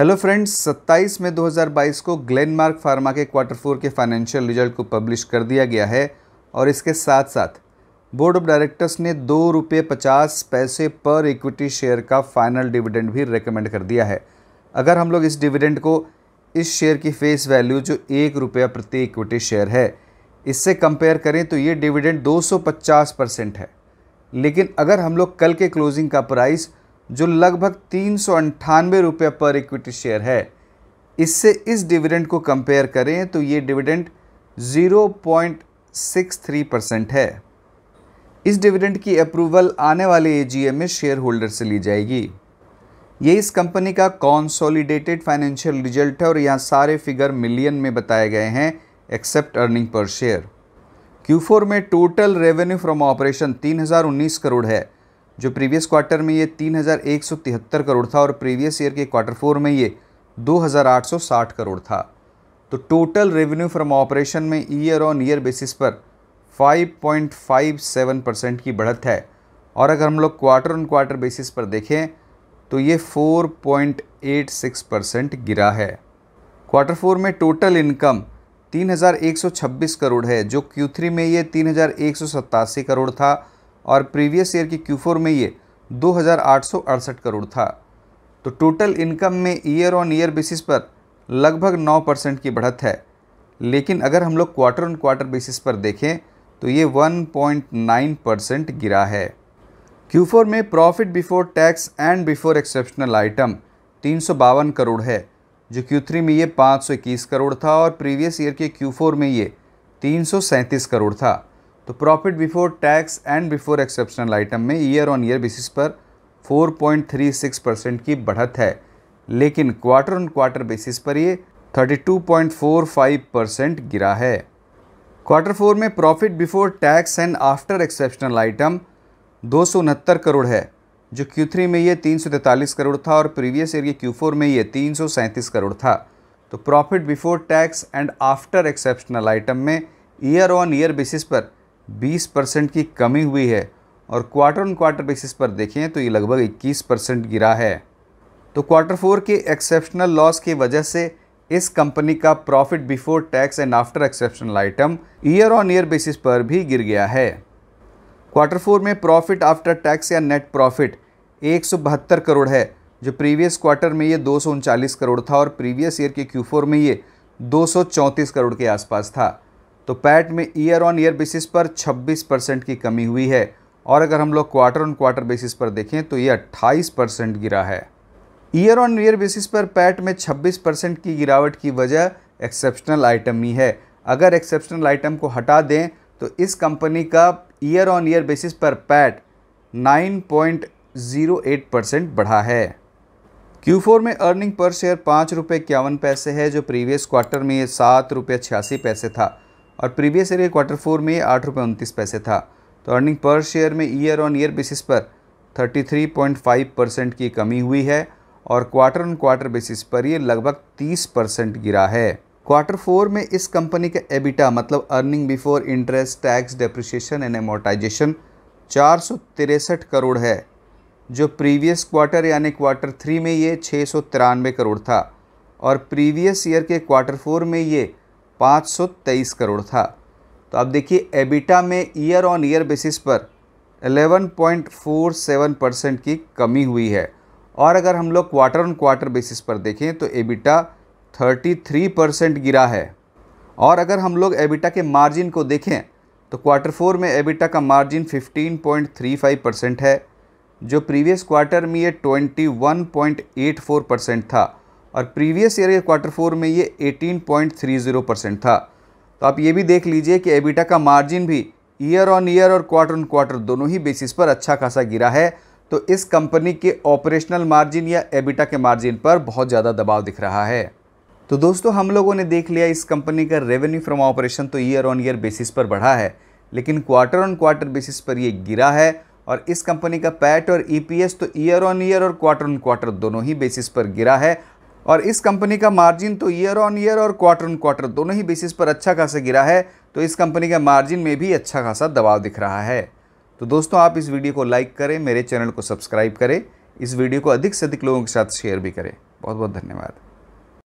hello friends 27 मई 2022 को Glenmark pharma के क्वार्टर फोर के फाइनेंशियल रिजल्ट को पब्लिश कर दिया गया है और इसके साथ साथ बोर्ड ऑफ डायरेक्टर्स ने दो रुपये पचास पैसे पर इक्विटी शेयर का फाइनल डिविडेंड भी रिकमेंड कर दिया है अगर हम लोग इस डिविडेंड को इस शेयर की फेस वैल्यू जो एक रुपया प्रति इक्विटी शेयर है इससे कंपेयर करें तो ये डिविडेंड 250 परसेंट है लेकिन अगर हम लोग कल के क्लोजिंग का प्राइस जो लगभग तीन सौ अंठानवे रुपये पर इक्विटी शेयर है इससे इस डिविडेंड को कंपेयर करें तो ये डिविडेंड 0.63 परसेंट है इस डिविडेंड की अप्रूवल आने वाले एजीएम में शेयर होल्डर से ली जाएगी ये इस कंपनी का कॉन्सोलिडेटेड फाइनेंशियल रिजल्ट है और यहाँ सारे फिगर मिलियन में बताए गए हैं accept earning per share Q4 में टोटल रेवेन्यू फ्रॉम ऑपरेशन तीन करोड़ है जो प्रीवियस क्वार्टर में ये तीन करोड़ था और प्रीवियस ईयर के क्वार्टर फोर में ये 2860 करोड़ था तो टोटल रेवेन्यू फ्रॉम ऑपरेशन में ईयर ऑन ईयर बेसिस पर 5.57 परसेंट की बढ़त है और अगर हम लोग क्वार्टर ऑन क्वार्टर बेसिस पर देखें तो ये 4.86 परसेंट गिरा है क्वार्टर फोर में टोटल इनकम 3126 करोड़ है जो क्यू थ्री में ये तीन करोड़ था और प्रीवियस ईयर की क्यू में ये दो करोड़ था तो टोटल इनकम में ईयर ऑन ईयर बेसिस पर लगभग 9 परसेंट की बढ़त है लेकिन अगर हम लोग क्वार्टर ऑन क्वार्टर बेसिस पर देखें तो ये 1.9 परसेंट गिरा है Q4 में profit before tax and before exceptional item तीन करोड़ है जो Q3 में ये 521 करोड़ था और प्रीवियस ईयर के Q4 में ये तीन करोड़ था तो profit before tax and before exceptional item में ईयर ऑन ईयर बेसिस पर 4.36 परसेंट की बढ़त है लेकिन क्वार्टर ऑन क्वार्टर बेसिस पर ये 32.45 परसेंट गिरा है क्वार्टर फोर में profit before tax and after exceptional item दो करोड़ है जो Q3 में ये तीन करोड़ था और प्रीवियस ईयर के Q4 में ये तीन करोड़ था तो profit before tax and after exceptional item में ईयर ऑन ईयर बेसिस पर 20 परसेंट की कमी हुई है और क्वार्टर ऑन क्वार्टर बेसिस पर देखें तो ये लगभग 21 परसेंट गिरा है तो क्वार्टर फोर के एक्सेप्शनल लॉस की वजह से इस कंपनी का profit before tax and after exceptional item year on year basis पर भी गिर गया है क्वार्टर फोर में प्रॉफिट आफ्टर टैक्स या नेट प्रॉफिट एक करोड़ है जो प्रीवियस क्वार्टर में ये दो करोड़ था और प्रीवियस ईयर के क्यू में ये दो करोड़ के आसपास था तो पैट में ईयर ऑन ईयर बेसिस पर 26 परसेंट की कमी हुई है और अगर हम लोग क्वार्टर ऑन क्वार्टर बेसिस पर देखें तो ये 28 परसेंट गिरा है ईयर ऑन ईयर बेसिस पर पैट में 26 परसेंट की गिरावट की वजह एक्सेप्शनल आइटम ही है अगर एक्सेप्शनल आइटम को हटा दें तो इस कंपनी का ईयर ऑन ईयर बेसिस पर पैट 9.08 परसेंट बढ़ा है Q4 में अर्निंग पर शेयर पाँच रुपये इक्यावन पैसे है जो प्रीवियस क्वार्टर में ये सात रुपये छियासी पैसे था और प्रीवियस ईयर के क्वार्टर फोर में आठ रुपये उनतीस पैसे था तो अर्निंग पर शेयर में ईयर ऑन ईयर बेसिस पर 33.5 परसेंट की कमी हुई है और क्वार्टर ऑन क्वार्टर बेसिस पर ये लगभग 30 परसेंट गिरा है क्वार्टर फोर में इस कंपनी का एबिटा मतलब earning before interest tax depreciation and amortization चार करोड़ है जो प्रीवियस क्वार्टर यानी क्वार्टर थ्री में ये छः करोड़ था और प्रीवियस ईयर के क्वार्टर फोर में ये 523 करोड़ था तो आप देखिए एबिटा में ईयर ऑन ईयर बेसिस पर 11.47 परसेंट की कमी हुई है और अगर हम लोग क्वार्टर ऑन क्वार्टर बेसिस पर देखें तो एबिटा 33 परसेंट गिरा है और अगर हम लोग एबिटा के मार्जिन को देखें तो क्वार्टर फोर में एबिटा का मार्जिन 15.35 परसेंट है जो प्रीवियस क्वार्टर में ये 21.84 परसेंट था और प्रीवियस ईयर के क्वार्टर फोर में ये 18.30 परसेंट था तो आप ये भी देख लीजिए कि एबिटा का मार्जिन भी ईयर ऑन ईयर और क्वार्टर ऑन क्वार्टर दोनों ही बेसिस पर अच्छा खासा गिरा है तो इस कंपनी के ऑपरेशनल मार्जिन या एबिटा के मार्जिन पर बहुत ज़्यादा दबाव दिख रहा है तो दोस्तों हम लोगों ने देख लिया इस कंपनी का रेवेन्यू फ्रॉम ऑपरेशन तो ईयर ऑन ईयर बेसिस पर बढ़ा है लेकिन क्वार्टर ऑन क्वार्टर बेसिस पर ये गिरा है और इस कंपनी का पैट और ईपीएस तो ईयर ऑन ईयर और क्वार्टर ऑन क्वार्टर दोनों ही बेसिस पर गिरा है और इस कंपनी का मार्जिन तो ईयर ऑन ईयर और क्वार्टर ऑन क्वार्टर दोनों ही बेसिस पर अच्छा खासा गिरा है तो इस कंपनी का मार्जिन में भी अच्छा खासा दबाव दिख रहा है तो दोस्तों आप इस वीडियो को लाइक करें मेरे चैनल को सब्सक्राइब करें इस वीडियो को अधिक से अधिक लोगों के साथ शेयर भी करें बहुत बहुत धन्यवाद